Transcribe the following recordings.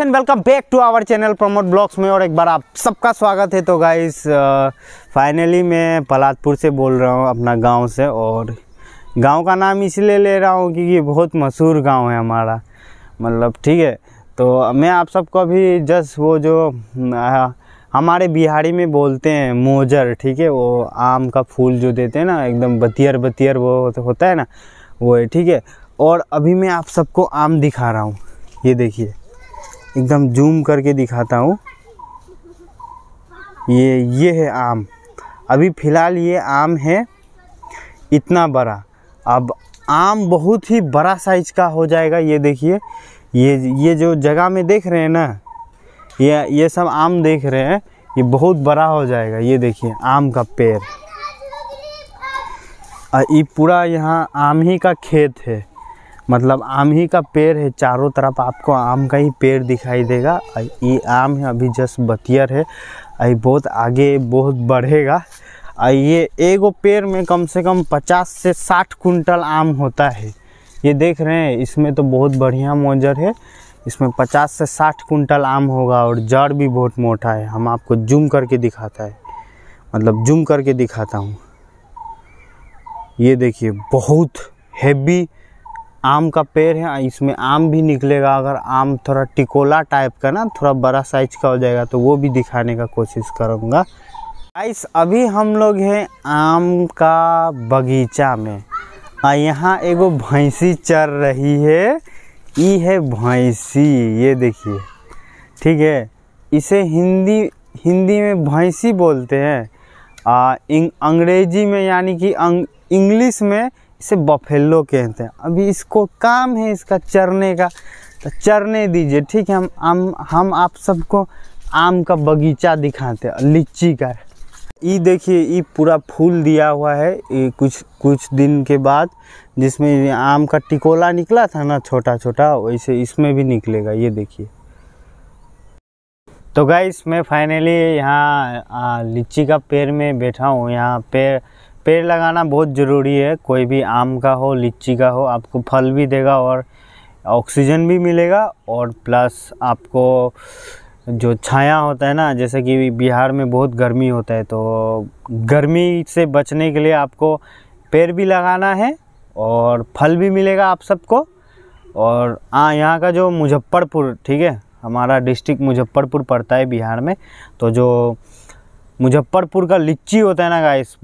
and welcome back to our channel Promote Blogs में और एक बार आप सबका स्वागत है तो गाइस फाइनली uh, मैं पलातपुर से बोल रहा हूँ अपना गांव से और गांव का नाम इसलिए ले रहा हूँ क्योंकि बहुत मशहूर गांव है हमारा मतलब ठीक है तो मैं आप सबको अभी जस्ट वो जो आ, हमारे बिहारी में बोलते हैं मोजर ठीक है वो आम का फूल जो देते हैं ना एकदम बतियर बतियर वो होता है ना वो है ठीक है और अभी मैं आप सबको आम दिखा रहा हूँ ये देखिए एकदम जूम करके दिखाता हूँ ये ये है आम अभी फ़िलहाल ये आम है इतना बड़ा अब आम बहुत ही बड़ा साइज का हो जाएगा ये देखिए ये ये जो जगह में देख रहे हैं ना ये ये सब आम देख रहे हैं ये बहुत बड़ा हो जाएगा ये देखिए आम का पेड़ ये पूरा यहाँ आम ही का खेत है मतलब आम ही का पेड़ है चारों तरफ आपको आम का ही पेड़ दिखाई देगा ये आम है अभी जस्ट बतियर है आई बहुत आगे बहुत बढ़ेगा आई ये एगो पेड़ में कम से कम पचास से साठ कुंटल आम होता है ये देख रहे हैं इसमें तो बहुत बढ़िया मोजर है इसमें पचास से साठ कुंटल आम होगा और जड़ भी बहुत मोटा है हम आपको जूम करके दिखाता है मतलब जूम करके दिखाता हूँ ये देखिए बहुत हैवी आम का पेड़ है इसमें आम भी निकलेगा अगर आम थोड़ा टिकोला टाइप का ना थोड़ा बड़ा साइज का हो जाएगा तो वो भी दिखाने का कोशिश करूँगा आइस अभी हम लोग हैं आम का बगीचा में यहाँ एगो भैंसी चर रही है ये है भैंसी ये देखिए ठीक है इसे हिंदी हिंदी में भैंसी बोलते हैं आ, अंग्रेजी में यानी कि इंग्लिश में इसे बफेलो कहते हैं अभी इसको काम है इसका चरने का तो चरने दीजिए ठीक है हम आम हम आप सबको आम का बगीचा दिखाते हैं लीची का ये देखिए ये पूरा फूल दिया हुआ है ये कुछ कुछ दिन के बाद जिसमें आम का टिकोला निकला था ना छोटा छोटा वैसे इसमें भी निकलेगा ये देखिए तो गाइस मैं फाइनली यहाँ लीची का पेड़ में बैठा हूँ यहाँ पेड़ पेड़ लगाना बहुत ज़रूरी है कोई भी आम का हो लीची का हो आपको फल भी देगा और ऑक्सीजन भी मिलेगा और प्लस आपको जो छाया होता है ना जैसे कि बिहार में बहुत गर्मी होता है तो गर्मी से बचने के लिए आपको पेड़ भी लगाना है और फल भी मिलेगा आप सबको और हाँ यहाँ का जो मुजफ्फरपुर ठीक है हमारा डिस्ट्रिक्ट मुजफ्फरपुर पड़ता है बिहार में तो जो मुजफ्फरपुर का लिच्ची होता है ना गाइस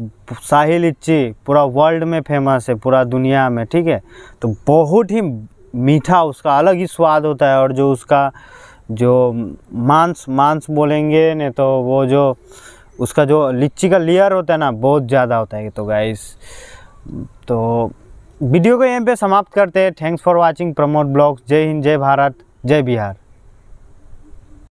शाही लिच्ची पूरा वर्ल्ड में फेमस है पूरा दुनिया में ठीक है तो बहुत ही मीठा उसका अलग ही स्वाद होता है और जो उसका जो मांस मांस बोलेंगे ने तो वो जो उसका जो लिच्ची का लेयर होता है ना बहुत ज़्यादा होता है तो गाइस तो वीडियो को यहीं पे समाप्त करते हैं thanks for watching Promote Blogs जय हिंद जय भारत जय बिहार